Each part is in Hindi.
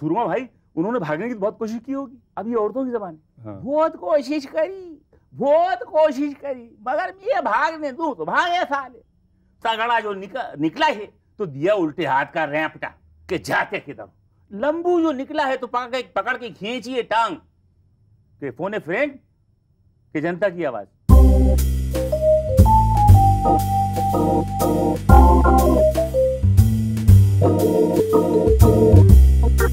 सुरमा भाई उन्होंने भागने की बहुत कोशिश की होगी अब ये औरतों की जबान हाँ। बहुत कोशिश करी बहुत कोशिश करी मगर मैं भागने दू तो भागे साले तगड़ा जो निक, निकला है तो दिया उल्टे हाथ का रैपटा के जाते किधर लंबू जो निकला है तो पकड़ के पकड़ के खींचिए टांग के फोने फ्रेंड के जनता की आवाज Thank you. शायर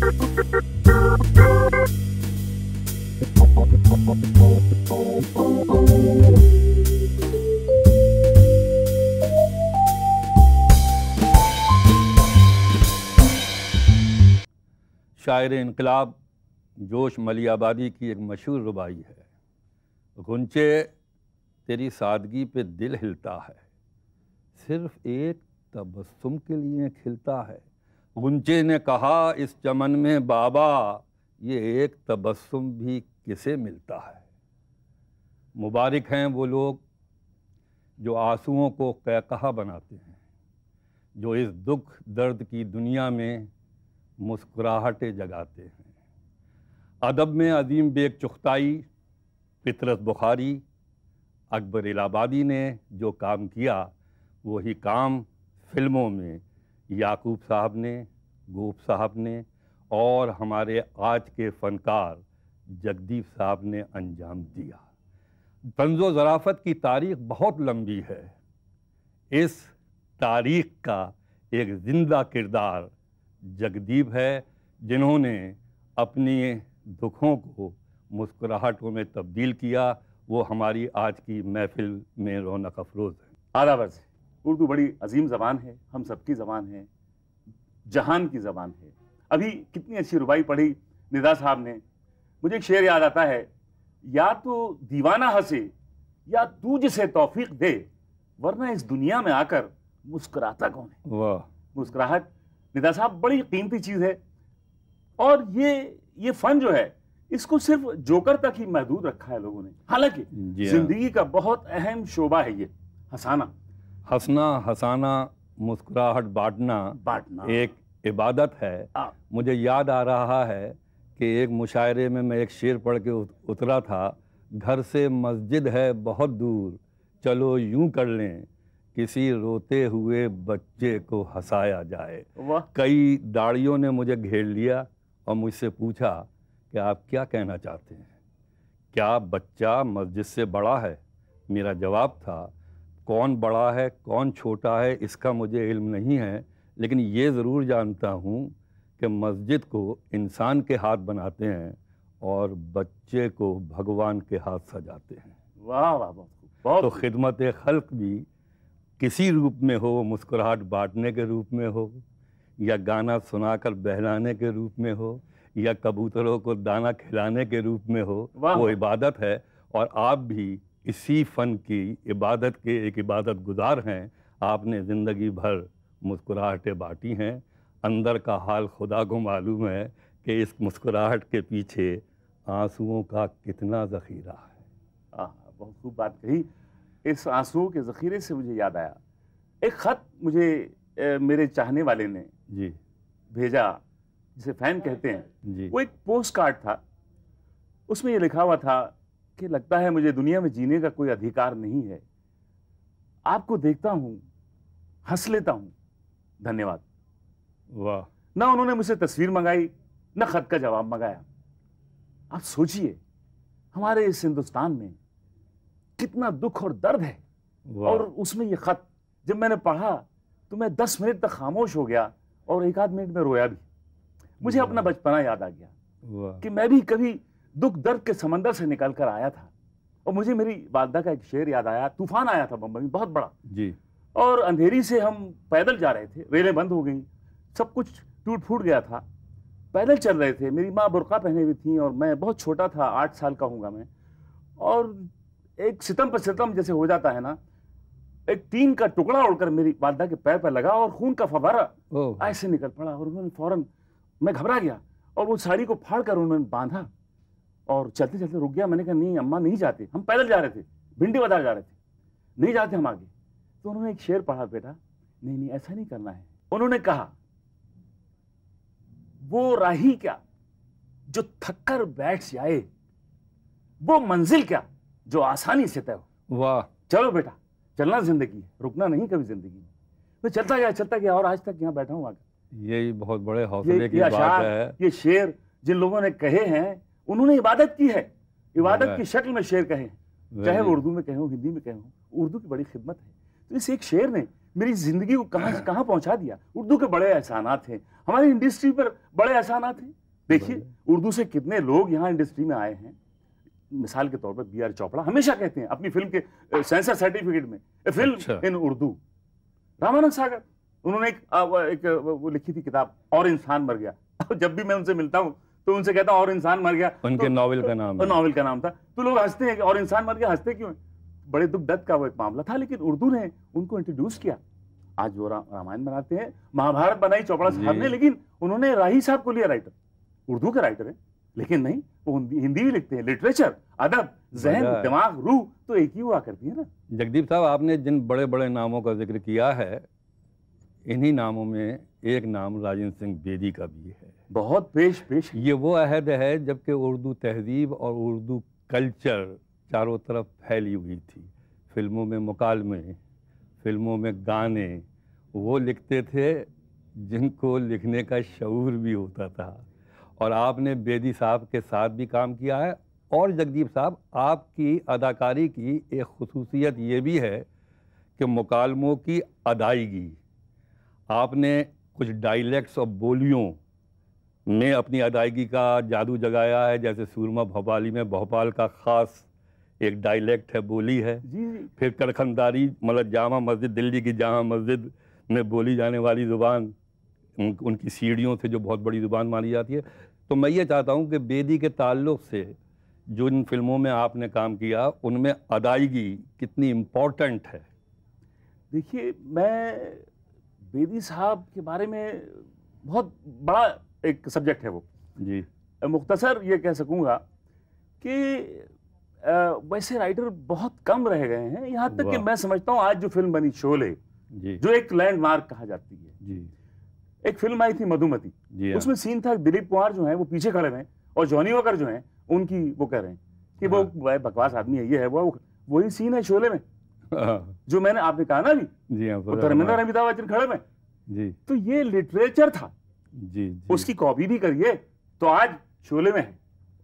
इनकलाब जोश मलियाबादी की एक मशहूर रुबाई है गुंचे तेरी सादगी पे दिल हिलता है सिर्फ एक तबस्सुम के लिए खिलता है गुंचे ने कहा इस चमन में बाबा ये एक तबस्सुम भी किसे मिलता है मुबारक हैं वो लोग जो आंसुओं को कैकहा बनाते हैं जो इस दुख दर्द की दुनिया में मुस्कुराहटें जगाते हैं अदब में अदीम बेग चुखताई फितरत बुखारी अकबर इलाहाबादी ने जो काम किया वही काम फिल्मों में याकूब साहब ने गोप साहब ने और हमारे आज के फनकार जगदीप साहब ने अंजाम दिया तंजो ज़राफ़त की तारीख बहुत लंबी है इस तारीख का एक ज़िंदा किरदार जगदीप है जिन्होंने अपनी दुखों को मुस्कुराहटों में तब्दील किया वो हमारी आज की महफिल में रौनक अफरोज़ है आदाबर से उर्दू बड़ी अजीम ज़बान है हम सबकी ज़बान है जहान की ज़बान है अभी कितनी अच्छी रुबाई पढ़ी निदा साहब ने मुझे एक शेर याद आता है या तो दीवाना हंसे या तू जिसे तोफीक दे वरना इस दुनिया में आकर मुस्कुराता कौन है वाह मुस्कुराहट निदा साहब बड़ी कीमती चीज़ है और ये ये फन जो है इसको सिर्फ जोकर तक ही महदूद रखा है लोगों ने हालांकि हाँ। जिंदगी का बहुत अहम शोबा है ये हंसाना हंसना हंसाना मुस्कुराहट बांटना बांटना एक इबादत है हाँ। मुझे याद आ रहा है कि एक मुशायरे में मैं एक शेर पढ़ के उतरा था घर से मस्जिद है बहुत दूर चलो यूं कर लें किसी रोते हुए बच्चे को हंसाया जाए कई दाड़ियों ने मुझे घेर लिया और मुझसे पूछा कि आप क्या कहना चाहते हैं क्या बच्चा मस्जिद से बड़ा है मेरा जवाब था कौन बड़ा है कौन छोटा है इसका मुझे इल्म नहीं है लेकिन ये ज़रूर जानता हूँ कि मस्जिद को इंसान के हाथ बनाते हैं और बच्चे को भगवान के हाथ सजाते हैं वाह वाह तो खिदमत खल्क भी किसी रूप में हो मुस्कुराहट बांटने के रूप में हो या गाना सुनाकर बहलाने के रूप में हो या कबूतरों को दाना खिलाने के रूप में हो वो इबादत है और आप भी इसी फ़न की इबादत के एक इबादत गुजार हैं आपने ज़िंदगी भर मुस्कुराहटें बाँटी हैं अंदर का हाल खुदा को मालूम है कि इस मुस्कुराहट के पीछे आंसुओं का कितना ज़ख़ीरा है हाँ, बहुत खूब बात कही इस आंसुओं के ज़ख़ीरे से मुझे याद आया एक ख़त मुझे ए, मेरे चाहने वाले ने जी भेजा जिसे फ़ैन कहते हैं जी वो एक पोस्ट कार्ड था उसमें ये लिखा हुआ था कि लगता है मुझे दुनिया में जीने का कोई अधिकार नहीं है आपको देखता हूं हंस लेता हूं धन्यवाद वाह ना उन्होंने मुझसे तस्वीर मंगाई ना खत का जवाब मंगाया आप सोचिए हमारे इस हिंदुस्तान में कितना दुख और दर्द है और उसमें ये खत जब मैंने पढ़ा तो मैं दस मिनट तक खामोश हो गया और एक आध मिनट में रोया भी मुझे अपना बचपना याद आ गया कि मैं भी कभी दुख दर्द के समंदर से निकल कर आया था और मुझे मेरी वालदा का एक शेर याद आया तूफान आया था बम्बई में बहुत बड़ा जी और अंधेरी से हम पैदल जा रहे थे रेलें बंद हो गई सब कुछ टूट फूट गया था पैदल चल रहे थे मेरी माँ बुरका पहने हुई थी और मैं बहुत छोटा था आठ साल का हूँगा मैं और एक सितम पर सितम जैसे हो जाता है ना एक टीन का टुकड़ा उड़कर मेरी वालदा के पैर पर लगा और खून का फवारा ऐसे निकल पड़ा और उन्होंने फौरन मैं घबरा गया और वो साड़ी को फाड़ कर उन्होंने बांधा और चलते चलते रुक गया मैंने कहा नहीं अम्मा नहीं जाते हम पैदल जा रहे थे भिंडी बाजार जा रहे थे नहीं जाते हम आगे तो उन्होंने एक शेर पढ़ा बेटा नहीं नहीं ऐसा नहीं करना है उन्होंने कहा वो राही क्या जो थककर बैठ जाए वो मंजिल क्या जो आसानी से तय हो वाह चलो बेटा चलना जिंदगी रुकना नहीं कभी जिंदगी में मैं तो चलता गया चलता गया और आज तक यहाँ बैठा हूँ आगे यही बहुत बड़े हौसले की बात है ये शेर जिन लोगों ने कहे हैं उन्होंने इबादत की है इबादत की शक्ल में शेर कहे चाहे वो उर्दू में कहे हिंदी में कहे हो उर्दू की बड़ी खिदमत है तो इस एक शेर ने मेरी जिंदगी को कहां से कहां पहुंचा दिया उर्दू के बड़े एहसानात हैं हमारी इंडस्ट्री पर बड़े एहसानात हैं देखिए उर्दू से कितने लोग यहाँ इंडस्ट्री में आए हैं मिसाल के तौर पर बी आर चोपड़ा हमेशा कहते हैं अपनी फिल्म के सेंसर सर्टिफिकेट में फिल्म अच्छा। इन उर्दू रामानंद सागर उन्होंने एक, एक वो लिखी थी किताब और इंसान मर गया जब भी मैं उनसे मिलता हूँ तो उनसे कहता और इंसान मर गया उनके तो, नॉवल का तो- नाम नॉवल तो का नाम था तो लोग हंसते हैं और इंसान मर गया हंसते क्यों बड़े दुख दत्त का वो एक मामला था लेकिन उर्दू ने उनको इंट्रोड्यूस किया आज वो रामायण बनाते हैं महाभारत बनाई चोपड़ा साहब ने लेकिन उन्होंने राही साहब को लिया राइटर उर्दू के राइटर है लेकिन नहीं वो हिंदी भी लिखते हैं लिटरेचर अदब जहन दिमाग रूह तो एक ही हुआ करती है ना जगदीप साहब आपने जिन बड़े बड़े नामों का जिक्र किया है इन्हीं नामों में एक नाम राजेंद्र सिंह बेदी का भी है बहुत पेश पेश ये वो अहद है जबकि उर्दू तहजीब और उर्दू कल्चर चारों तरफ फैली हुई थी फिल्मों में मकालमे फिल्मों में गाने वो लिखते थे जिनको लिखने का शूर भी होता था और आपने बेदी साहब के साथ भी काम किया है और जगदीप साहब आपकी अदाकारी की एक खसूसियत ये भी है कि मकालमों की अदायगी आपने कुछ डायलैक्ट्स और बोलियों ने अपनी अदायगी का जादू जगाया है जैसे सूरमा भोपाली में भोपाल का ख़ास एक डायलेक्ट है बोली है जी जी। फिर करखनदारी मतलब जामा मस्जिद दिल्ली की जामा मस्जिद में बोली जाने वाली ज़ुबान उन, उनकी सीढ़ियों से जो बहुत बड़ी ज़ुबान मानी जाती है तो मैं ये चाहता हूँ कि बेदी के ताल्लुक से जो इन फिल्मों में आपने काम किया उनमें अदायगी कितनी इम्पोर्टेंट है देखिए मैं बेदी साहब के बारे में बहुत बड़ा एक सब्जेक्ट है वो जी मुख्तसर ये कह सकूँगा कि वैसे राइटर बहुत कम रह गए हैं यहाँ तक कि मैं समझता हूँ आज जो फिल्म बनी शोले जी जो एक लैंडमार्क कहा जाती है जी एक फिल्म आई थी मधुमती हाँ। उसमें सीन था दिलीप कुमार जो है वो पीछे खड़े हैं और जॉनी वकर जो है उनकी वो कह रहे हैं कि वो हाँ। बकवास आदमी है ये है वो वही सीन है शोले में हाँ। जो मैंने आपने कहा ना भी धर्मेंद्र अमिताभ बच्चन खड़े में जी तो ये लिटरेचर था जी, जी उसकी कॉपी भी करिए तो आज शोले में है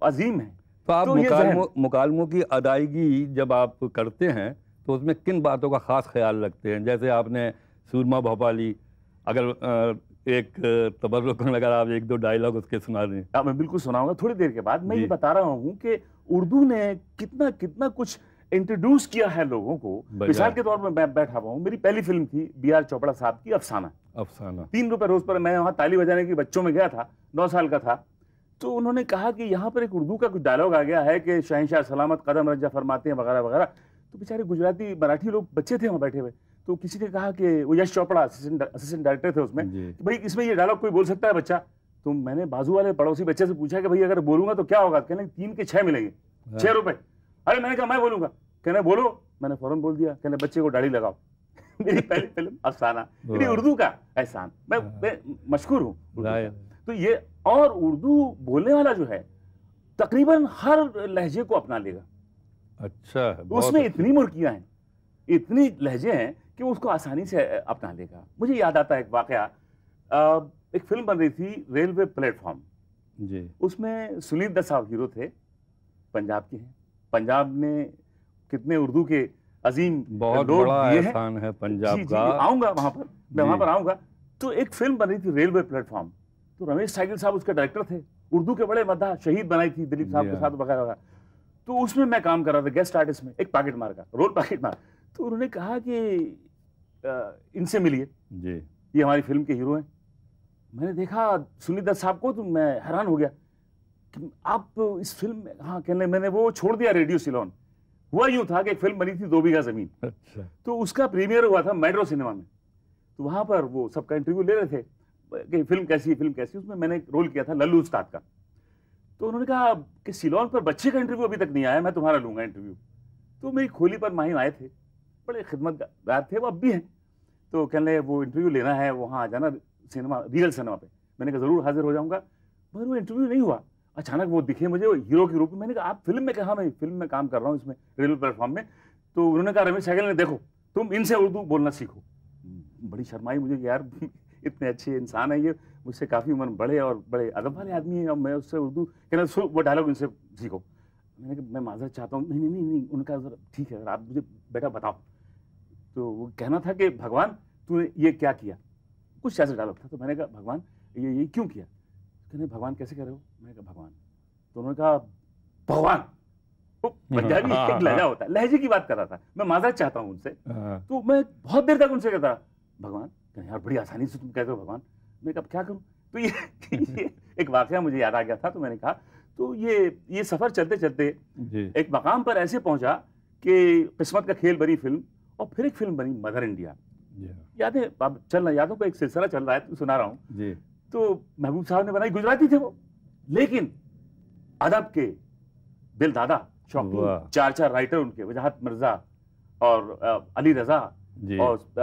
अजीम है तो आप तो मुकालमो, मुकालमों की अदायगी जब आप करते हैं तो उसमें किन बातों का ख़ास ख्याल रखते हैं जैसे आपने सूरमा भोपाली अगर एक तबर्रुक अगर आप एक दो डायलॉग उसके सुना दें हैं हाँ, मैं बिल्कुल सुनाऊंगा थोड़ी देर के बाद मैं ये बता रहा हूँ कि उर्दू ने कितना कितना कुछ इंट्रोड्यूस किया है लोगों को मिसाल के तौर पर मैं बैठा हुआ हूँ मेरी पहली फिल्म थी बी आर चोपड़ा साहब की अफसाना अफसाना तीन रुपए रोज पर मैं वहाँ ताली बजाने के बच्चों में गया था नौ साल का था तो उन्होंने कहा कि यहाँ पर एक उर्दू का कुछ डायलॉग आ गया है कि शहनशाह सलामत कदम रजा फरमाते हैं वगैरह वगैरह तो बेचारे गुजराती मराठी लोग बच्चे थे वहाँ बैठे हुए तो किसी ने कहा कि वो यश चोपड़ा असिस्टेंट डायरेक्टर थे उसमें भाई इसमें ये डायलॉग कोई बोल सकता है बच्चा तो मैंने बाजू वाले पड़ोसी बच्चे से पूछा कि भाई अगर बोलूंगा तो क्या होगा तो कहने तीन के छह मिलेंगे हाँ। छह रुपए अरे मैंने कहा मैं बोलूंगा कहने बोलो मैंने फौरन बोल दिया कहने बच्चे को डाढ़ी लगाओ मेरी पहली फिल्म अफसाना मेरी उर्दू का एहसान मैं, हाँ। मैं मशहूर हूँ तो ये और उर्दू बोलने वाला जो है तकरीबन हर लहजे को अपना लेगा अच्छा उसमें इतनी मुर्गियाँ हैं इतनी लहजे हैं कि उसको आसानी से अपना लेगा मुझे याद आता है एक वाक़ एक फिल्म बन रही थी रेलवे प्लेटफॉर्म जी उसमें सुनील दसाव हीरो थे पंजाब के हैं पंजाब ने कितने उर्दू के अजीम बहुत बड़ा एहसान है पंजाब का आऊंगा वहां पर मैं वहां पर आऊंगा तो एक फिल्म बन रही थी रेलवे प्लेटफॉर्म तो रमेश साइकिल साहब उसके डायरेक्टर थे उर्दू के बड़े मद्दा शहीद बनाई थी दिलीप साहब के हाँ। साथ वगैरह वगैरह तो उसमें मैं काम कर रहा था गेस्ट आर्टिस्ट में एक पैकेट मार का रोल पैकेट मार तो उन्होंने कहा कि इनसे मिलिए जी ये हमारी फिल्म के हीरो हैं मैंने देखा सुनीत दत्त साहब को तो मैं हैरान हो गया आप इस फिल्म में हाँ कहने मैंने वो छोड़ दिया रेडियो सिलोन हुआ यूं था कि एक फिल्म बनी थी दो बीघा जमीन अच्छा तो उसका प्रीमियर हुआ था मेट्रो सिनेमा में तो वहाँ पर वो सबका इंटरव्यू ले रहे थे कि फिल्म कैसी है फिल्म कैसी उसमें मैंने रोल किया था लल्लू उस्ताद का तो उन्होंने कहा कि सिलोन पर बच्चे का इंटरव्यू अभी तक नहीं आया मैं तुम्हारा लूंगा इंटरव्यू तो मेरी खोली पर माहिम आए थे बड़े खिदमतगार थे वो अब भी हैं तो कहने वो इंटरव्यू लेना है वहाँ आ जाना सिनेमा रियल सिनेमा पे मैंने कहा ज़रूर हाजिर हो जाऊँगा मगर वो इंटरव्यू नहीं हुआ अचानक वो दिखे मुझे वो हीरो के रूप में मैंने कहा आप फिल्म में कहा मैं फिल्म में काम कर रहा हूँ इसमें रेलवे प्लेटफॉर्म में तो उन्होंने कहा रमेश सहगल ने देखो तुम इनसे उर्दू बोलना सीखो हम्म, बड़ी शर्माई मुझे यार इतने अच्छे इंसान है ये मुझसे काफ़ी उम्र बड़े और बड़े अदब वाले आदमी हैं और मैं उससे उर्दू कहना सो वो डायलॉग इनसे सीखो मैंने कहा मैं माजरत चाहता हूँ नहीं नहीं नहीं नहीं उनका जरा ठीक है आप मुझे बेटा बताओ तो वो कहना था कि भगवान तूने ये क्या किया कुछ ऐसा डायलॉग था तो मैंने कहा भगवान ये ये क्यों किया कहने भगवान कैसे कह रहे हो मैंने कहा भगवान तो उन्होंने कहा भगवान तो पंजाबी हाँ, एक लहजा हाँ। होता है लहजे की बात कर रहा था मैं माजरत चाहता हूँ उनसे हाँ, तो मैं बहुत देर तक उनसे कहता भगवान कहीं यार बड़ी आसानी से तुम कहते हो भगवान मैं कब क्या करूँ तो ये, ये एक वाकया मुझे याद आ गया था तो मैंने कहा तो ये ये सफ़र चलते चलते एक मकाम पर ऐसे पहुंचा कि किस्मत का खेल बनी फिल्म और फिर एक फिल्म बनी मदर इंडिया याद है चल रहा यादों का एक सिलसिला चल रहा है तो सुना रहा हूँ तो महबूब साहब ने बनाई गुजराती थे वो लेकिन अदब के बिल दादा चार चार राइटर उनके वजाहत मिर्जा और अली रजा और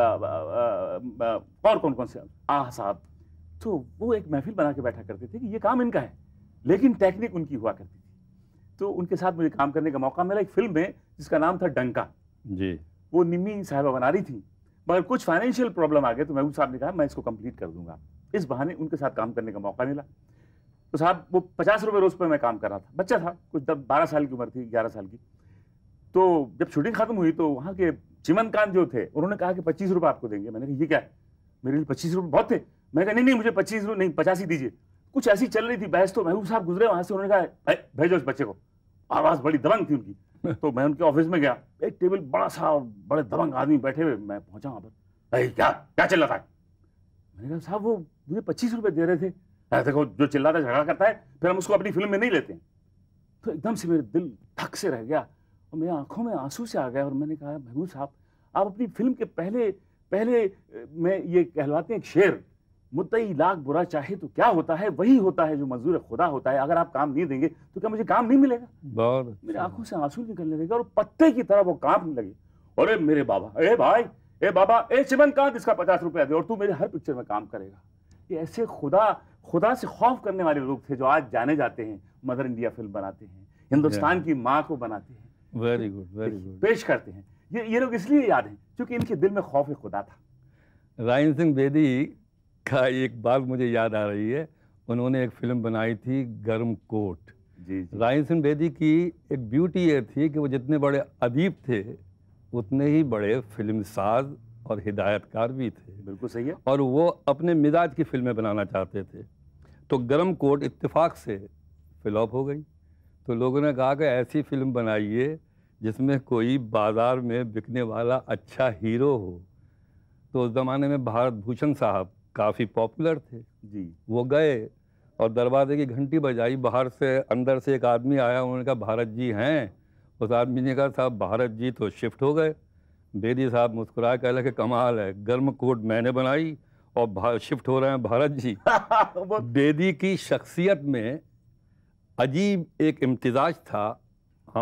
और कौन कौन से आह साहब तो वो एक महफिल बना के बैठा करते थे कि ये काम इनका है लेकिन टेक्निक उनकी हुआ करती थी तो उनके साथ मुझे काम करने का मौका मिला एक फिल्म में जिसका नाम था डंका जी वो निमी साहिबा बना रही थी मगर कुछ फाइनेंशियल प्रॉब्लम आ गए तो महबूब साहब ने कहा मैं इसको कंप्लीट कर दूंगा इस बहाने उनके साथ काम करने का मौका मिला तो साहब वो पचास रुपये रोज़ पर मैं काम कर रहा था बच्चा था कुछ दस बारह साल की उम्र थी ग्यारह साल की तो जब शूटिंग खत्म हुई तो वहाँ के चिमन कान जो थे उन्होंने कहा कि पच्चीस रुपये आपको देंगे मैंने कहा ये क्या मेरे लिए पच्चीस रुपये बहुत थे मैंने कहा नहीं नहीं मुझे पच्चीस रुपये नहीं पचास ही दीजिए कुछ ऐसी चल रही थी बहस तो महबूब साहब गुजरे वहाँ से उन्होंने कहा भेजो इस बच्चे को आवाज़ बड़ी दबंग थी उनकी तो मैं उनके ऑफिस में गया एक टेबल बड़ा सा बड़े दबंग आदमी बैठे हुए मैं पहुँचा वहाँ पर अरे क्या क्या चल रहा था मैंने कहा साहब वो मुझे पच्चीस रुपए दे रहे थे ऐसे देखो जो चिल्लाता झगड़ा करता है फिर हम उसको अपनी फिल्म में नहीं लेते तो एकदम से मेरे दिल थक से रह गया और मेरी आंखों में आंसू से आ गया और मैंने कहा महबूब साहब आप अपनी फिल्म के पहले पहले मैं ये कहलवाते हैं शेर मुद्दई लाख बुरा चाहे तो क्या होता है वही होता है जो मजदूर खुदा होता है अगर आप काम नहीं देंगे तो क्या मुझे काम नहीं मिलेगा मेरी मेरे अच्छा। आंखों से आंसू निकलने लगे और पत्ते की तरह वो कांपने लगे अरे मेरे बाबा अरे भाई ए बाबा ए चिमन चिमनकांत इसका पचास रुपया दे और तू मेरे हर पिक्चर में काम करेगा ये ऐसे खुदा खुदा से खौफ करने वाले लोग थे जो आज जाने जाते हैं मदर इंडिया फिल्म बनाते हैं हिंदुस्तान की माँ को बनाते हैं वेरी गुड वेरी गुड पेश करते हैं ये ये लोग इसलिए याद हैं क्योंकि इनके दिल में खौफ खुदा था रायन सिंह बेदी का एक बात मुझे याद आ रही है उन्होंने एक फिल्म बनाई थी गर्म कोट जी, जी। रायन सिंह बेदी की एक ब्यूटी ये थी कि वो जितने बड़े अदीब थे उतने ही बड़े फिल्म साज और हिदायतकार भी थे बिल्कुल सही है और वो अपने मिजाज की फिल्में बनाना चाहते थे तो गर्म कोट इत्तेफाक से फ्लॉप हो गई तो लोगों ने कहा कि ऐसी फिल्म बनाइए जिसमें कोई बाज़ार में बिकने वाला अच्छा हीरो हो तो उस ज़माने में भारत भूषण साहब काफ़ी पॉपुलर थे जी वो गए और दरवाजे की घंटी बजाई बाहर से अंदर से एक आदमी आया उन्होंने कहा भारत जी हैं उस आदमी ने कहा साहब भारत जी तो शिफ्ट हो गए बेदी साहब मुस्कुराए कह लगे कमाल है गर्म कोट मैंने बनाई और शिफ्ट हो रहे हैं भारत जी बेदी की शख्सियत में अजीब एक इम्तजाज था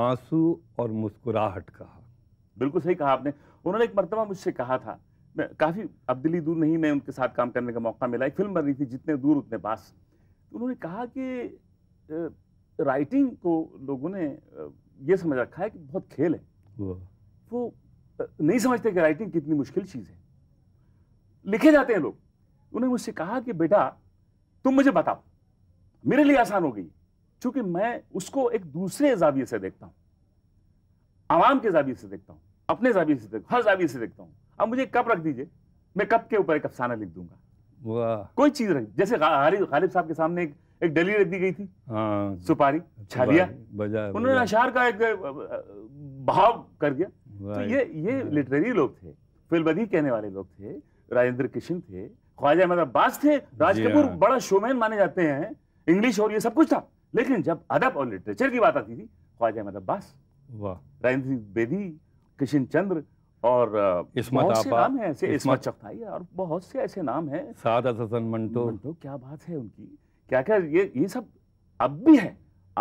आंसू और मुस्कुराहट का बिल्कुल सही कहा आपने उन्होंने एक मरतबा मुझसे कहा था मैं काफ़ी अब्दली दूर नहीं मैं उनके साथ काम करने का मौका मिला एक फिल्म बन रही थी जितने दूर उतने पास तो उन्होंने कहा कि राइटिंग को लोगों ने ये समझ रखा है कि बहुत खेल है वो नहीं समझते कि राइटिंग कितनी मुश्किल चीज़ है लिखे जाते हैं लोग उन्होंने मुझसे कहा कि बेटा तुम मुझे बताओ मेरे लिए आसान हो गई क्योंकि मैं उसको एक दूसरे जाविये से देखता हूं आवाम के जाविये से देखता हूं अपने जाविये से देखता हर जाविये से देखता हूं अब मुझे कप रख दीजिए मैं कप के ऊपर एक अफसाना लिख दूंगा कोई चीज़ रख जैसे गालिब साहब के सामने एक एक डली रख दी गई थी हाँ, सुपारी छालिया उन्होंने अशार का एक भाव कर दिया तो ये ये लिटरेरी हाँ। लोग थे फिल्मदी कहने वाले लोग थे राजेंद्र किशन थे ख्वाजा अहमद अब्बास थे राज कपूर हाँ। बड़ा शोमैन माने जाते हैं इंग्लिश और ये सब कुछ था लेकिन जब अदब और लिटरेचर की बात आती थी ख्वाजा अहमद अब्बास राजेंद्र बेदी किशन चंद्र और बहुत से नाम है ऐसे इसमत चौथाई और बहुत से ऐसे नाम है सादत हसन मंटो मंटो क्या बात है उनकी क्या क्या ये ये सब अब भी है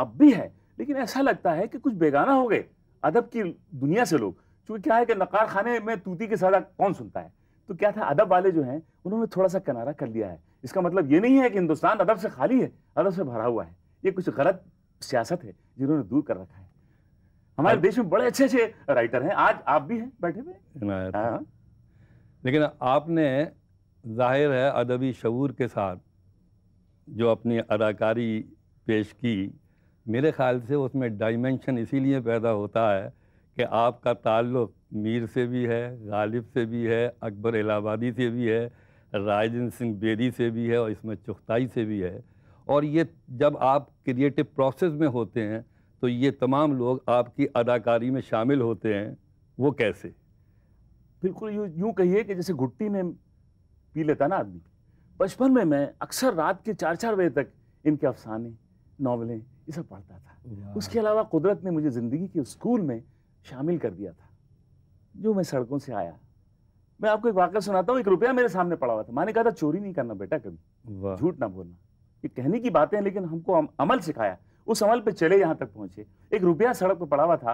अब भी है लेकिन ऐसा लगता है कि कुछ बेगाना हो गए अदब की दुनिया से लोग क्योंकि क्या है कि नकार खाने में तूती के साथ कौन सुनता है तो क्या था अदब वाले जो हैं उन्होंने थोड़ा सा किनारा कर लिया है इसका मतलब ये नहीं है कि हिंदुस्तान अदब से खाली है अदब से भरा हुआ है ये कुछ गलत सियासत है जिन्होंने दूर कर रखा है हमारे देश में बड़े अच्छे अच्छे राइटर हैं आज आप भी हैं बैठे हुए हाँ। लेकिन आपने जाहिर है अदबी शूर के साथ जो अपनी अदाकारी पेश की मेरे ख्याल से उसमें डायमेंशन इसीलिए पैदा होता है कि आपका ताल्लुक़ मीर से भी है गालिब से भी है अकबर इलाहाबादी से भी है राजन सिंह बेदी से भी है और इसमें चुख्ताई से भी है और ये जब आप क्रिएटिव प्रोसेस में होते हैं तो ये तमाम लोग आपकी अदाकारी में शामिल होते हैं वो कैसे बिल्कुल यूँ यूँ कहिए कि जैसे घुट्टी में पी लेता ना आदमी बचपन में मैं अक्सर रात के चार चार बजे तक इनके अफसाने नावलें ये सब पढ़ता था उसके अलावा कुदरत ने मुझे ज़िंदगी के स्कूल में शामिल कर दिया था जो मैं सड़कों से आया मैं आपको एक वाक्य सुनाता हूँ एक रुपया मेरे सामने पड़ा हुआ था मैंने कहा था चोरी नहीं करना बेटा कभी झूठ ना बोलना ये कहने की बातें हैं लेकिन हमको अमल सिखाया उस अमल पे चले यहाँ तक पहुँचे एक रुपया सड़क पर पड़ा हुआ था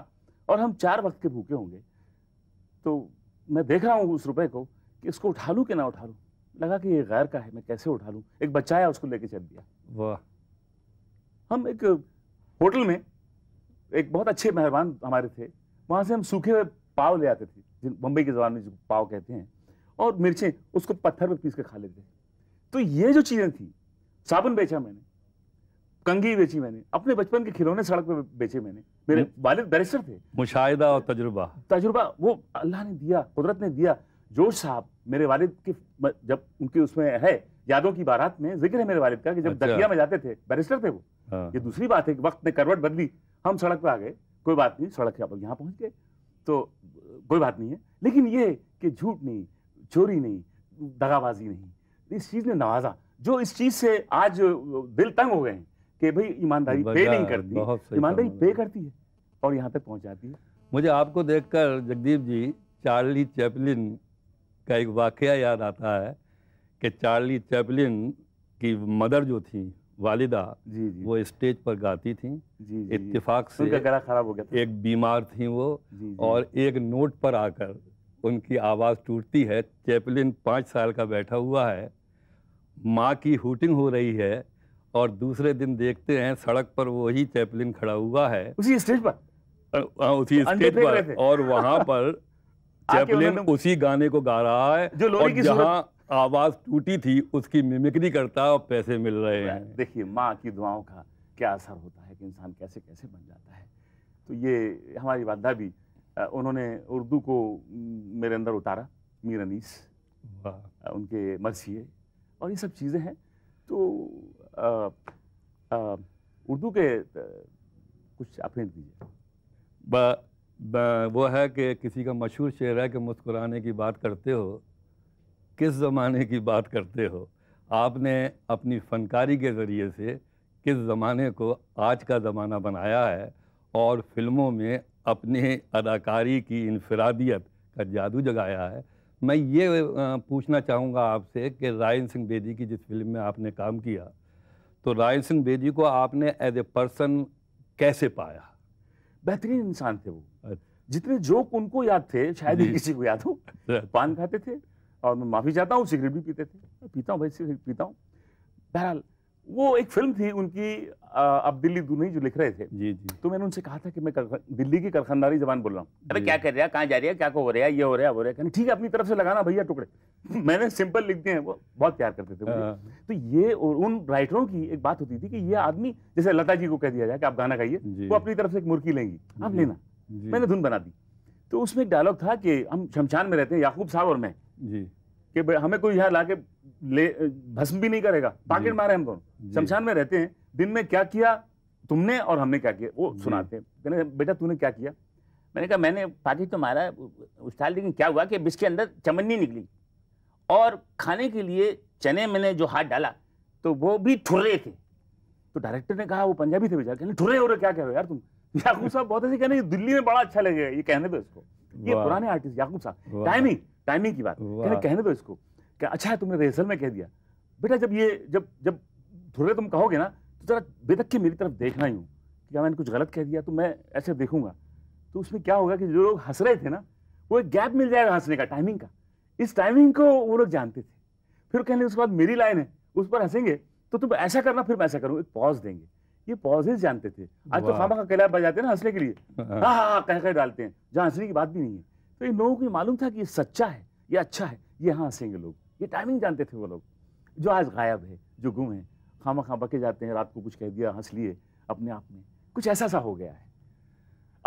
और हम चार वक्त के भूखे होंगे तो मैं देख रहा हूँ उस रुपये को कि इसको उठा लूँ कि ना उठा लूँ लगा कि ये गैर का है मैं कैसे उठा लूं एक बच्चा आया उसको लेके चल दिया वाह हम एक होटल में एक बहुत अच्छे मेहरबान हमारे थे वहां से हम सूखे हुए पाव ले आते थे जिन बम्बई की जबान में जो पाव कहते हैं और मिर्चें उसको पत्थर पर पीस के खा लेते तो ये जो चीज़ें थी साबुन बेचा मैंने कंगी बेची मैंने अपने बचपन के खिलौने सड़क पे बेचे मैंने मेरे हम्म। वालिद बैरिस्टर थे मुशाहिदा और तजुर्बा तजुर्बा वो अल्लाह ने दिया कुदरत ने दिया जोश साहब मेरे वालिद की जब उनकी उसमें है यादों की बारात में जिक्र है मेरे वालिद का कि जब अच्छा। दकिया में जाते थे बैरिस्टर थे वो हाँ। ये दूसरी बात है कि वक्त ने करवट बदली हम सड़क पर आ गए कोई बात नहीं सड़क पर यहाँ पहुंच गए तो कोई बात नहीं है लेकिन ये कि झूठ नहीं चोरी नहीं दगाबाजी नहीं इस चीज़ ने नवाजा जो इस चीज़ से आज दिल तंग हो गए हैं कि भाई ईमानदारी पे नहीं करती ईमानदारी पे करती है और यहाँ तक पहुंच जाती है मुझे आपको देखकर जगदीप जी चार्ली चैपलिन का एक वाक़ याद आता है कि चार्ली चैपलिन की मदर जो थी वालिदा जी जी वो स्टेज पर गाती थी जी जी से गला खराब हो गया एक बीमार थी वो जी, जी, और एक नोट पर आकर उनकी आवाज़ टूटती है चैपलिन पाँच साल का बैठा हुआ है माँ की हूटिंग हो रही है और दूसरे दिन देखते हैं सड़क पर वही चैपलिन खड़ा हुआ है उसी स्टेज पर हाँ, उसी स्टेज पर और वहाँ पर चैपलिन उसी गाने को गा रहा है जो लोरी की जहाँ आवाज टूटी थी उसकी मिमिक्री करता और पैसे मिल रहे हैं देखिए माँ की दुआओं का क्या असर होता है कि इंसान कैसे कैसे बन जाता है तो ये हमारी वादा भी उन्होंने उर्दू को मेरे अंदर उतारा मीर अनीस उनके मरसिए और ये सब चीज़ें हैं तो उर्दू के कुछ अपेंट दीजिए वो है कि किसी का मशहूर शेर है कि मुस्कुराने की बात करते हो किस ज़माने की बात करते हो आपने अपनी फनकारी के ज़रिए से किस ज़माने को आज का ज़माना बनाया है और फिल्मों में अपने अदाकारी की इनफरादियत का जादू जगाया है मैं ये पूछना चाहूँगा आपसे कि रायन सिंह बेदी की जिस फिल्म में आपने काम किया तो रायन सिंह बेदी को आपने एज ए पर्सन कैसे पाया बेहतरीन इंसान थे वो जितने जोक उनको याद थे शायद ही किसी को याद हो हाँ। पान खाते थे और मैं माफी चाहता हूँ सिगरेट भी पीते थे पीता हूँ भाई सिगरेट पीता हूँ बहरहाल वो एक फिल्म थी उनकी अब दिल्ली दूनी जो लिख रहे थे जी जी तो मैंने उनसे कहा था कि मैं दिल्ली की कारखानदारी जबान बोल रहा हूँ अरे क्या कर रहा है कहाँ जा रही है क्या को हो रहा है ये हो रहा है वो रहा है ठीक है अपनी तरफ से लगाना भैया टुकड़े मैंने सिंपल लिख दिए हैं वो बहुत प्यार करते थे हाँ। तो ये और उन राइटरों की एक बात होती थी कि ये आदमी जैसे लता जी को कह दिया जाए कि आप गाना गाइए वो अपनी तरफ से एक मुर्की लेंगी आप लेना मैंने धुन बना दी तो उसमें एक डायलॉग था कि हम शमशान में रहते हैं याकूब साहब और मैं जी कि हमें कोई यहाँ लाके ले भस्म भी नहीं करेगा पॉकेट मारे हम दोनों शमशान में रहते हैं दिन में क्या किया तुमने और हमने क्या किया वो सुनाते हैं कहने बेटा तूने क्या किया मैंने कहा मैंने पाकिट तो मारा उस उछाल लेकिन क्या हुआ कि बिस्के अंदर चमन्नी निकली और खाने के लिए चने मैंने जो हाथ डाला तो वो भी ठुर्रे थे तो डायरेक्टर ने कहा वो पंजाबी थे बेचारे कहने ठुर्रे हो रहे क्या कह रहे हो यार तुम याकूब साहब बहुत ऐसे कहने दिल्ली में बड़ा अच्छा लगेगा ये कहने दो इसको ये पुराने आर्टिस्ट याकूब साहब टाइमिंग टाइमिंग की बात कहने कहने दो इसको क्या अच्छा है तुमने रिहर्सल में कह दिया बेटा जब ये जब जब थोड़े तुम कहोगे ना तो जरा बेदक के मेरी तरफ देखना ही हूँ कि क्या मैंने कुछ गलत कह दिया तो मैं ऐसे देखूंगा तो उसमें क्या होगा कि जो लोग हंस रहे थे ना वो एक गैप मिल जाएगा हंसने का टाइमिंग का इस टाइमिंग को वो लोग जानते थे फिर कहने उसके बाद मेरी लाइन है उस पर हंसेंगे तो तुम ऐसा करना फिर मैं ऐसा करूँ एक पॉज देंगे ये पॉजेज जानते थे आज तो खामा का कैला बजाते हैं ना हंसने के लिए हाँ।, हाँ हाँ हाँ कह कह डालते हैं जहाँ हंसने की बात भी नहीं है तो इन लोगों को मालूम था कि ये सच्चा है ये अच्छा है ये हाँ हंसेंगे लोग ये टाइमिंग जानते थे वो लोग जो आज गायब है जो गुम है खामा खां बके जाते हैं रात को कुछ कह दिया हंस लिए अपने आप में कुछ ऐसा सा हो गया है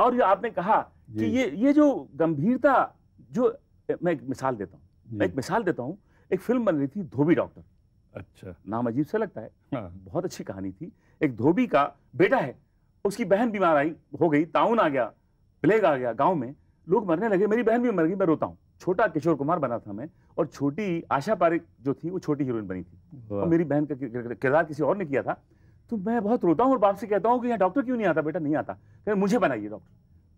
और जो आपने कहा कि ये ये जो गंभीरता जो मैं एक मिसाल देता हूँ मैं एक मिसाल देता हूँ एक फिल्म बन रही थी धोबी डॉक्टर अच्छा नाम अजीब से लगता है हाँ। बहुत अच्छी कहानी थी एक धोबी का बेटा है उसकी बहन बीमार आई हो गई ताउन आ गया प्लेग आ गया गांव में लोग मरने लगे मेरी बहन भी मर गई मैं रोता हूँ छोटा किशोर कुमार बना था मैं और छोटी आशा पारिक जो थी वो छोटी हीरोइन बनी थी और मेरी बहन का किरदार किसी और ने किया था तो मैं बहुत रोता हूँ और बाप से कहता हूँ कि यहाँ डॉक्टर क्यों नहीं आता बेटा नहीं आता कह मुझे बनाइए डॉक्टर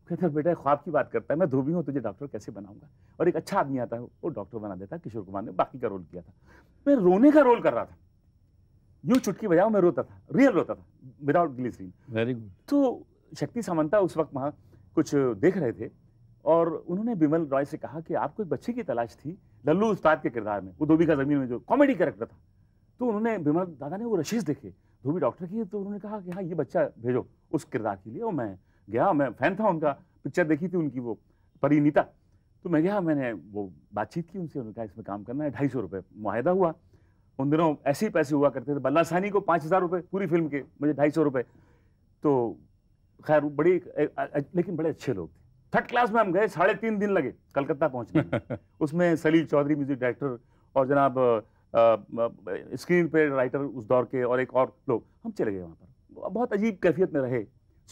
कहता बेटा ख्वाब की बात करता है मैं धोबी हूँ तुझे डॉक्टर कैसे बनाऊंगा और एक अच्छा आदमी आता है वो डॉक्टर बना देता किशोर कुमार ने बाकी का रोल किया था मैं रोने का रोल कर रहा था यूं चुटकी बजाओ मैं रोता था रियल रोता था विदाउट ग्लिसरीन वेरी गुड तो शक्ति सामंता उस वक्त वहाँ कुछ देख रहे थे और उन्होंने बिमल रॉय से कहा कि आपको एक बच्चे की तलाश थी लल्लू उस्ताद के किरदार में वो धोबी का ज़मीन में जो कॉमेडी करेक्टर था तो उन्होंने बिमल दादा ने वो रशीज देखे धोबी डॉक्टर की तो उन्होंने कहा कि हाँ ये बच्चा भेजो उस किरदार के लिए और मैं गया मैं फ़ैन था उनका पिक्चर देखी थी उनकी वो परिनीता तो मैं गया मैंने वो बातचीत की उनसे उन्होंने कहा इसमें काम करना है ढाई सौ रुपये माहिदा हुआ उन दिनों ऐसे ही पैसे हुआ करते थे बल्ला सानी को पाँच हज़ार रुपये पूरी फिल्म के मुझे ढाई सौ रुपये तो खैर बड़ी लेकिन बड़े अच्छे लोग थे थर्ड क्लास में हम गए साढ़े तीन दिन लगे कलकत्ता पहुंचने उसमें सलील चौधरी म्यूजिक डायरेक्टर और जनाब स्क्रीन पे राइटर उस दौर के और एक और लोग हम चले गए वहाँ पर बहुत अजीब कैफियत में रहे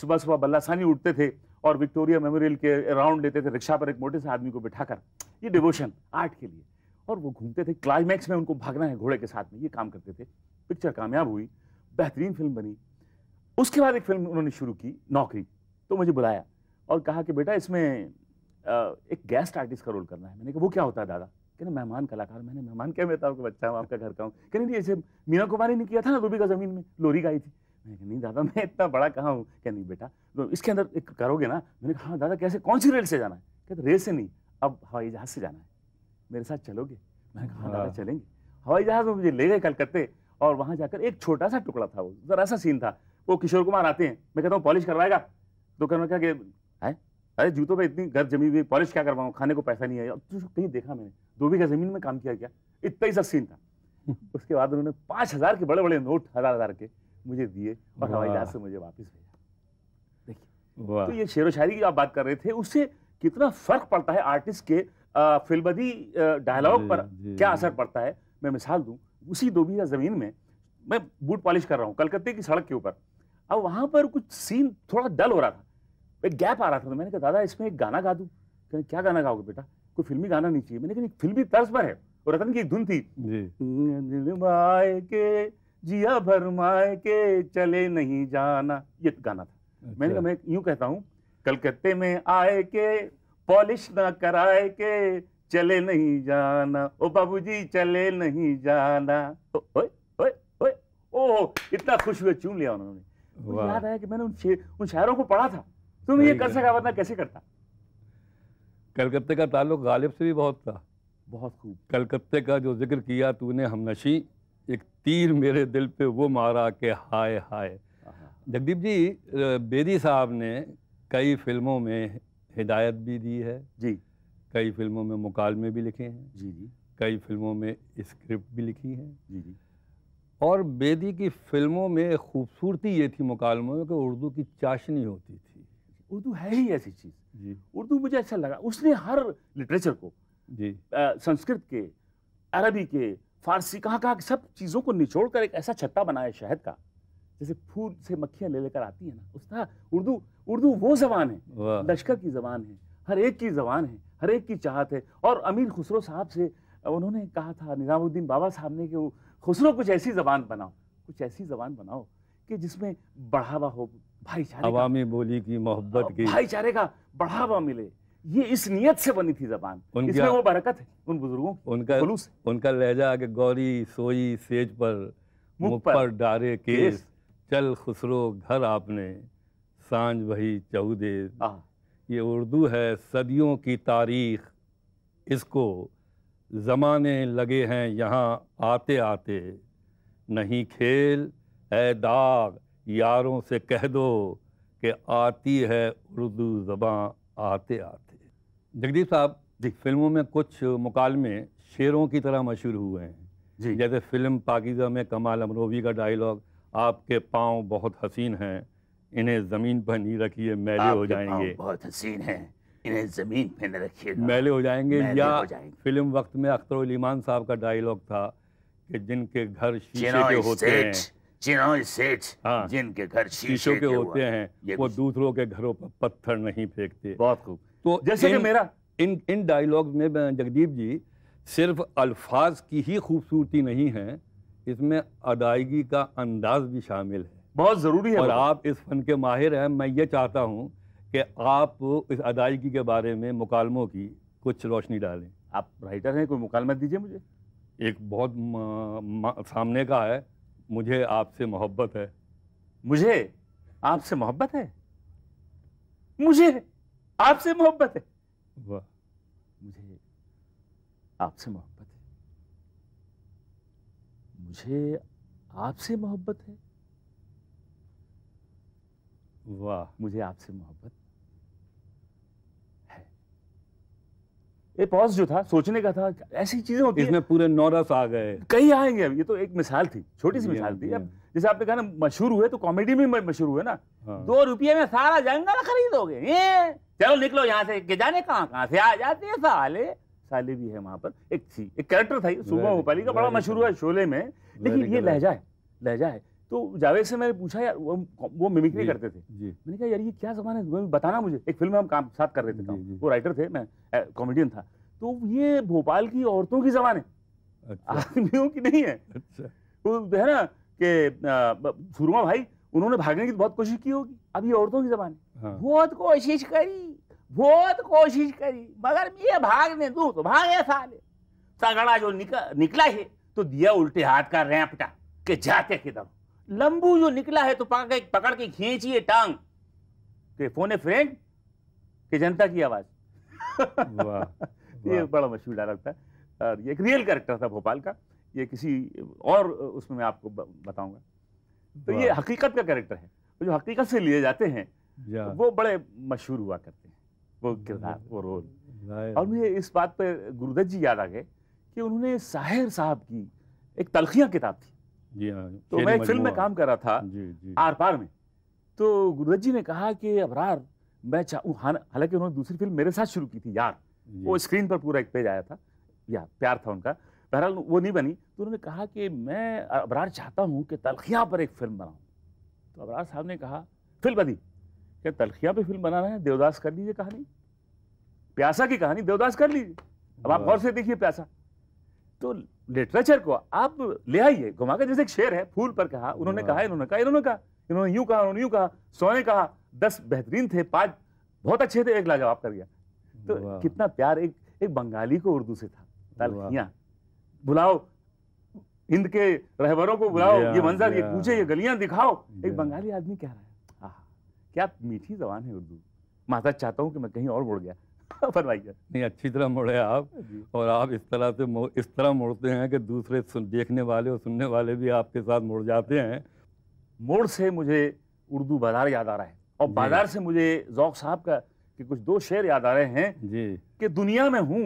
सुबह सुबह बल्लासानी उठते थे और विक्टोरिया मेमोरियल के राउंड लेते थे रिक्शा पर एक मोटे से आदमी को बिठाकर ये डिवोशन आर्ट के लिए और वो घूमते थे क्लाइमैक्स में उनको भागना है घोड़े के साथ में ये काम करते थे पिक्चर कामयाब हुई बेहतरीन फिल्म बनी उसके बाद एक फिल्म उन्होंने शुरू की नौकरी तो मुझे बुलाया और कहा कि बेटा इसमें एक गेस्ट आर्टिस्ट का रोल करना है मैंने कहा वो क्या होता है दादा कहने मेहमान कलाकार मैंने मेहमान क्या बेता आपका बच्चा हूँ आपका घर का हूँ कहने नहीं ऐसे मीना कुमारी ने किया था ना रूबी का ज़मीन में लोरी गाई थी मैंने कहा नहीं दादा मैं इतना बड़ा कहाँ हूँ क्या नहीं बेटा तो इसके अंदर एक करोगे ना मैंने कहा हाँ दादा कैसे कौन सी रेल से जाना है कहते रेल से नहीं अब हवाई जहाज़ से जाना है मेरे साथ चलोगे मैंने कहा हाँ दादा हाँ। चलेंगे हवाई जहाज़ में मुझे ले गए कलकत्ते और वहाँ जाकर एक छोटा सा टुकड़ा था वो ज़रा सा सीन था वो किशोर कुमार आते हैं मैं कहता हूँ पॉलिश करवाएगा तो कहना क्या कि है अरे जूतों में इतनी गर्द जमी हुई पॉलिश क्या करवाऊँ खाने को पैसा नहीं आया तुझे कहीं देखा मैंने दो बीघा जमीन में काम किया क्या इतना ही सब सीन था उसके बाद उन्होंने पाँच हज़ार के बड़े बड़े नोट हज़ार हज़ार के मुझे दिए और हवाई जहाज से मुझे वापस भेजा देखिए तो ये शेर शायरी की आप बात कर रहे थे उससे कितना फ़र्क पड़ता है आर्टिस्ट के फिल्मी डायलॉग पर क्या असर पड़ता है मैं मिसाल दूँ उसी दो बीघा ज़मीन में मैं बूट पॉलिश कर रहा हूँ कलकत्ते की सड़क के ऊपर अब वहाँ पर कुछ सीन थोड़ा डल हो रहा था एक गैप आ रहा था तो मैंने कहा दादा इसमें एक गाना गा दूँ कहें क्या गाना गाओगे बेटा कोई फिल्मी गाना नहीं चाहिए मैंने कहा फिल्मी तर्ज पर है और रतन की एक धुन थी दिल माए के जिया भर माए के चले नहीं जाना ये गाना था अच्छा। मैंने कहा मैं यूं कहता हूँ कलकत्ते में आए के पॉलिश ना कराए के चले नहीं जाना ओ बाबूजी चले नहीं जाना ओह तो, ओए ओए ओए ओ इतना खुश हुए चूम लिया उन्होंने याद आया कि मैंने उन उन शायरों को पढ़ा था तुम ये कर सका वरना कैसे करता कलकत्ते का ताल्लुक गालिब से भी बहुत था बहुत खूब कलकत्ते का जो जिक्र किया तूने हम नशी एक तीर मेरे दिल पे वो मारा के हाय हाय जगदीप जी बेदी साहब ने कई फिल्मों में हिदायत भी दी है जी कई फिल्मों में मुकालमे भी लिखे हैं जी जी कई फिल्मों में स्क्रिप्ट भी लिखी है जी जी और बेदी की फिल्मों में खूबसूरती ये थी मुकालमों में कि उर्दू की चाशनी होती थी उर्दू है ही ऐसी चीज़ उर्दू मुझे अच्छा लगा उसने हर लिटरेचर को जी संस्कृत के अरबी के फारसी कहाँ कहाँ सब चीज़ों को निचोड़ कर एक ऐसा छत्ता बनाया शहद का जैसे फूल से मक्खियाँ ले लेकर आती हैं ना उस तरह उर्दू उर्दू वो जबान है लश्कर की जबान है हर एक की जबान है हर एक की चाहत है और अमीर खुसरो साहब से उन्होंने कहा था निज़ामुद्दीन बाबा साहब ने कि खुसरो कुछ ऐसी जबान बनाओ कुछ ऐसी जबान बनाओ कि जिसमें बढ़ावा हो भाईचारे बोली की मोहब्बत की भाईचारे का बढ़ावा मिले ये इस नियत से बनी थी जबान इसमें वो बरकत है उन बुजुर्गों उनका उनका लहजा के गौरी सोई सेज पर मुख पर डारे केस, केस चल खुसरो घर आपने सांझ भई चौदे ये उर्दू है सदियों की तारीख इसको ज़माने लगे हैं यहाँ आते आते नहीं खेल ए दाग यारों से कह दो कि आती है उर्दू जबाँ आते आते जगदीप साहब जी फिल्मों में कुछ मुकालमे शेरों की तरह मशहूर हुए हैं जी जैसे फिल्म पाकिजा में कमाल अमरोवी का डायलॉग आपके पाँव बहुत हसीन हैं इन्हें ज़मीन पर नहीं रखिए मैले हो जाएंगे बहुत हसीन हैं इन्हें ज़मीन पर न रखिए मैले हो जाएंगे मैले या हो जाएंगे। फिल्म वक्त में अख्तर ईमान साहब का डायलॉग था कि जिनके घर शीशे के होते हैं चिरौई सेठ हाँ, जिनके घर शीशों के होते हैं वो दूसरों के घरों पर पत्थर नहीं फेंकते बहुत खूब तो जैसे कि मेरा इन इन डायलॉग में जगदीप जी सिर्फ अल्फाज की ही खूबसूरती नहीं है इसमें अदायगी का अंदाज भी शामिल है बहुत ज़रूरी है और आप इस फन के माहिर हैं मैं ये चाहता हूँ कि आप इस अदायगी के बारे में मुकालमों की कुछ रोशनी डालें आप राइटर हैं कोई मुकालमा दीजिए मुझे एक बहुत सामने का है मुझे आपसे मोहब्बत है मुझे आपसे मोहब्बत है मुझे आपसे मोहब्बत है वाह मुझे आपसे मोहब्बत है मुझे आपसे मोहब्बत है वाह मुझे आपसे मोहब्बत ये पॉज जो था सोचने का था ऐसी चीजें होती इसमें पूरे नौरस आ गए कई आएंगे अब ये तो एक मिसाल थी छोटी सी मिसाल थी अब जैसे आपने कहा ना मशहूर हुए तो कॉमेडी में मशहूर हुए ना हाँ। दो रुपये में सारा जंगल खरीदोगे ये चलो निकलो यहाँ से के जाने कहाँ कहाँ से आ जाते हैं साले साले भी है वहां पर एक थी एक कैरेक्टर था सुबह भोपाली का बड़ा मशहूर हुआ शोले में लेकिन ये लहजा है लहजा है तो जावेद से मैंने पूछा यार वो वो मिमिक्री करते थे मैंने कहा यार ये क्या जमाना है बताना मुझे एक फिल्म में हम काम साथ कर रहे थे वो राइटर थे मैं कॉमेडियन था तो ये भोपाल की औरतों की जबान है आदमियों की नहीं है अच्छा। वो है ना कि सुरमा भाई उन्होंने भागने की बहुत कोशिश की होगी अब ये औरतों की जबान है हाँ। बहुत कोशिश करी बहुत कोशिश करी मगर ये भागने दू तो भागे साले तगड़ा जो निकला निकला है तो दिया उल्टे हाथ का रैपटा के जाते किधर लंबू जो निकला है तो पकड़ पकड़ के खींचिए टांग के फोन फ्रेंड के जनता की आवाज ये बड़ा मशहूर डायलॉग था और ये एक रियल कैरेक्टर था भोपाल का ये किसी और उसमें मैं आपको बताऊंगा तो ये हकीकत का कैरेक्टर है जो हकीकत से लिए जाते हैं तो वो बड़े मशहूर हुआ करते हैं वो किरदार वो रोल और मुझे इस बात पर गुरुदत्त जी याद आ गए कि उन्होंने साहिर साहब की एक तलखियाँ किताब थी जी हाँ, तो मैं एक फिल्म में काम कर रहा था जी, जी। आर पार में तो गुरुदत्त जी ने कहा कि अबरार मैं चाहूँ हालांकि उन्होंने दूसरी फिल्म मेरे साथ शुरू की थी यार वो स्क्रीन पर पूरा एक पेज आया था यार प्यार था उनका बहरहाल वो नहीं बनी तो उन्होंने कहा कि मैं अबरार चाहता हूँ कि तलखिया पर एक फिल्म बनाऊँ तो अबरार साहब ने कहा फिल्म बनी क्या तलखिया पर फिल्म बनाना है देवदास कर लीजिए कहानी प्यासा की कहानी देवदास कर लीजिए अब आप गौर से देखिए प्यासा तो लिटरेचर को आप ले आइए घुमा कर जैसे एक शेर है फूल पर कहा उन्होंने कहा हाँ। इन्होंने कहा इन्होंने कहा इन्होंने यूं कहा उन्होंने यूं कहा सोने कहा दस बेहतरीन थे पांच बहुत अच्छे थे एक लाजवाब कर गया तो कितना प्यार एक एक बंगाली को उर्दू से था तलखियाँ बुलाओ हिंद के रहबरों को बुलाओ ये मंजर ये पूछे ये गलियां दिखाओ एक बंगाली आदमी कह रहा है क्या मीठी जबान है उर्दू माता चाहता हूँ कि मैं कहीं और मुड़ गया नहीं अच्छी तरह मुड़े आप और आप इस तरह से इस तरह मुड़ते हैं कि दूसरे देखने वाले और सुनने वाले भी आपके साथ मुड़ जाते हैं मोड़ से मुझे उर्दू बाजार याद आ रहा है और बाजार से मुझे जौक साहब का कि कुछ दो शेर याद आ रहे हैं जी कि दुनिया में हूँ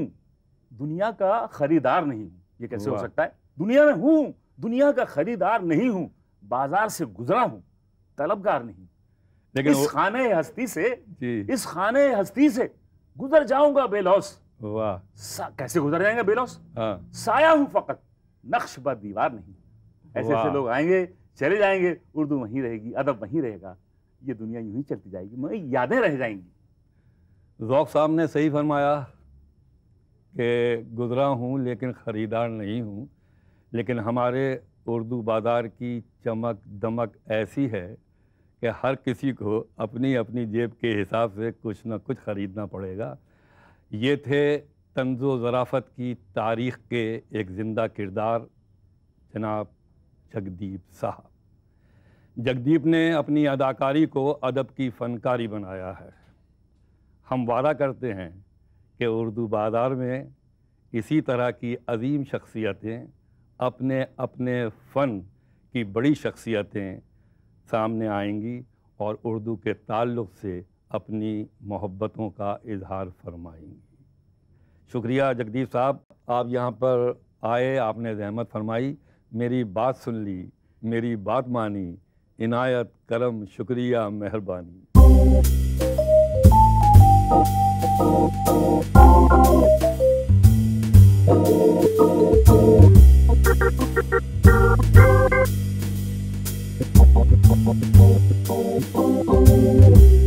दुनिया का खरीदार नहीं हूँ ये कैसे हो सकता है दुनिया में हूँ दुनिया का खरीदार नहीं हूँ बाजार से गुजरा हूँ तलबगार नहीं लेकिन इस खाने हस्ती से इस खाने हस्ती से गुजर जाऊंगा बेलौस वाह कैसे गुजर जाएंगे बेलौस हाँ। साया हूं फकत नक्श पर दीवार नहीं ऐसे ऐसे लोग आएंगे चले जाएंगे उर्दू वहीं रहेगी अदब वहीं रहेगा ये दुनिया यूं ही चलती जाएगी मगर यादें रह जाएंगी जौक साहब ने सही फरमाया कि गुजरा हूँ लेकिन ख़रीदार नहीं हूँ लेकिन हमारे उर्दू बाज़ार की चमक दमक ऐसी है कि हर किसी को अपनी अपनी जेब के हिसाब से कुछ ना कुछ ख़रीदना पड़ेगा ये थे तंजो ज़राफ़त की तारीख़ के एक ज़िंदा किरदार जनाब जगदीप साहब जगदीप ने अपनी अदाकारी को अदब की फ़नकारी बनाया है हम वादा करते हैं कि उर्दू बाज़ार में इसी तरह की अजीम शख्सियतें अपने अपने फ़न की बड़ी शख्सियतें सामने आएंगी और उर्दू के ताल्लुक़ से अपनी मोहब्बतों का इजहार फरमाएंगी शुक्रिया जगदीप साहब आप यहाँ पर आए आपने जहमत फरमाई मेरी बात सुन ली मेरी बात मानी इनायत करम शुक्रिया मेहरबानी Thank you. Thank you.